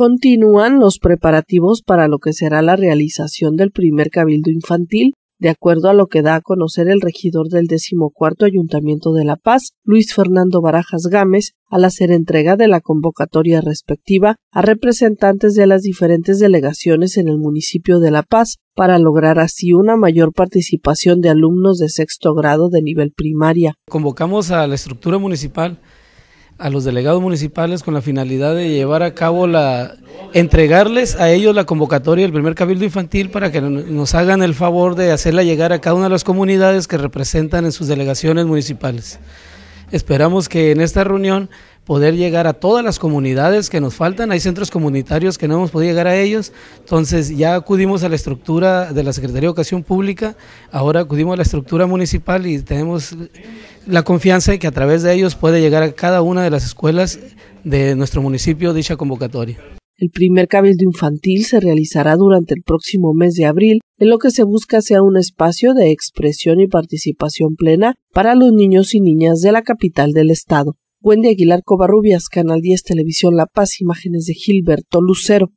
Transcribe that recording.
Continúan los preparativos para lo que será la realización del primer cabildo infantil, de acuerdo a lo que da a conocer el regidor del decimocuarto Ayuntamiento de La Paz, Luis Fernando Barajas Gámez, al hacer entrega de la convocatoria respectiva a representantes de las diferentes delegaciones en el municipio de La Paz, para lograr así una mayor participación de alumnos de sexto grado de nivel primaria. Convocamos a la estructura municipal a los delegados municipales con la finalidad de llevar a cabo la entregarles a ellos la convocatoria del primer cabildo infantil para que nos hagan el favor de hacerla llegar a cada una de las comunidades que representan en sus delegaciones municipales. Esperamos que en esta reunión poder llegar a todas las comunidades que nos faltan. Hay centros comunitarios que no hemos podido llegar a ellos. Entonces ya acudimos a la estructura de la Secretaría de Educación Pública, ahora acudimos a la estructura municipal y tenemos la confianza de que a través de ellos puede llegar a cada una de las escuelas de nuestro municipio dicha convocatoria. El primer cabildo infantil se realizará durante el próximo mes de abril, en lo que se busca sea un espacio de expresión y participación plena para los niños y niñas de la capital del estado. Wendy Aguilar Covarrubias, Canal 10 Televisión La Paz, imágenes de Gilberto Lucero.